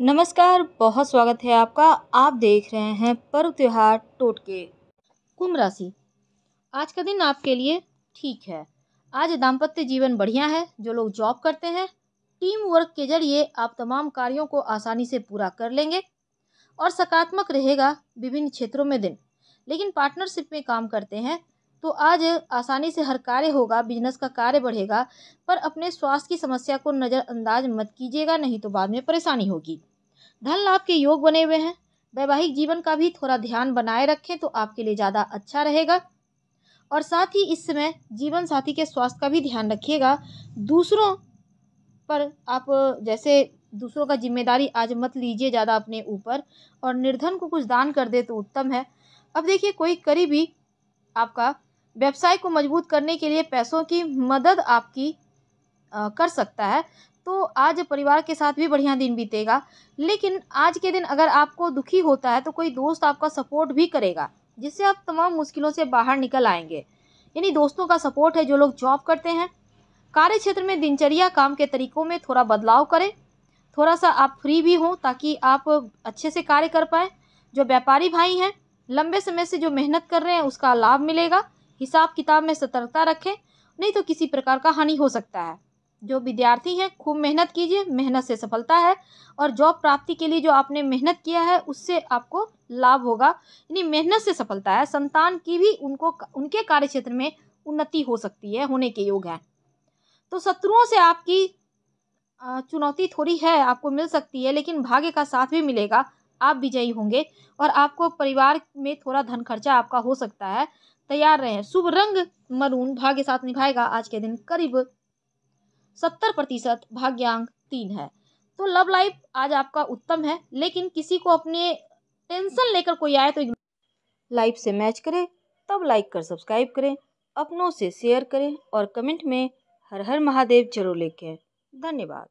नमस्कार बहुत स्वागत है आपका आप देख रहे हैं पर्व त्यौहार टोटके कुंभ राशि आज का दिन आपके लिए ठीक है आज दाम्पत्य जीवन बढ़िया है जो लोग जॉब करते हैं टीम वर्क के जरिए आप तमाम कार्यों को आसानी से पूरा कर लेंगे और सकारात्मक रहेगा विभिन्न क्षेत्रों में दिन लेकिन पार्टनरशिप में काम करते हैं तो आज आसानी से हर कार्य होगा बिजनेस का कार्य बढ़ेगा पर अपने स्वास्थ्य की समस्या को नज़रअंदाज मत कीजिएगा नहीं तो बाद में परेशानी होगी धन लाभ के योग बने हुए हैं वैवाहिक जीवन का भी थोड़ा ध्यान बनाए रखें तो आपके लिए ज़्यादा अच्छा रहेगा और साथ ही इस समय जीवन साथी के स्वास्थ्य का भी ध्यान रखिएगा दूसरों पर आप जैसे दूसरों का जिम्मेदारी आज मत लीजिए ज़्यादा अपने ऊपर और निर्धन को कुछ दान कर दे तो उत्तम है अब देखिए कोई करीबी आपका व्यवसाय को मजबूत करने के लिए पैसों की मदद आपकी आ, कर सकता है तो आज परिवार के साथ भी बढ़िया दिन बीतेगा लेकिन आज के दिन अगर आपको दुखी होता है तो कोई दोस्त आपका सपोर्ट भी करेगा जिससे आप तमाम मुश्किलों से बाहर निकल आएंगे यानी दोस्तों का सपोर्ट है जो लोग जॉब करते हैं कार्य क्षेत्र में दिनचर्या काम के तरीकों में थोड़ा बदलाव करें थोड़ा सा आप फ्री भी हों ताकि आप अच्छे से कार्य कर पाएँ जो व्यापारी भाई हैं लंबे समय से जो मेहनत कर रहे हैं उसका लाभ मिलेगा हिसाब किताब में सतर्कता रखें नहीं तो किसी प्रकार का हानि हो सकता है जो विद्यार्थी हैं खूब मेहनत कीजिए मेहनत से सफलता है और जॉब प्राप्ति के लिए जो आपने मेहनत किया है उससे आपको लाभ होगा यानी मेहनत से सफलता है संतान की भी उनको उनके कार्य क्षेत्र में उन्नति हो सकती है होने के योग है तो शत्रुओं से आपकी चुनौती थोड़ी है आपको मिल सकती है लेकिन भाग्य का साथ भी मिलेगा आप विजयी होंगे और आपको परिवार में थोड़ा धन खर्चा आपका हो सकता है तैयार रहें शुभ रंग मरून भाग्य साथ निभाएगा आज के दिन करीब सत्तर प्रतिशत भाग्यांक तीन है तो लव लाइफ आज आपका उत्तम है लेकिन किसी को अपने टेंशन लेकर कोई आए तो लाइफ से मैच करें तब लाइक कर सब्सक्राइब करें अपनों से शेयर करें और कमेंट में हर हर महादेव जरूर लिखें धन्यवाद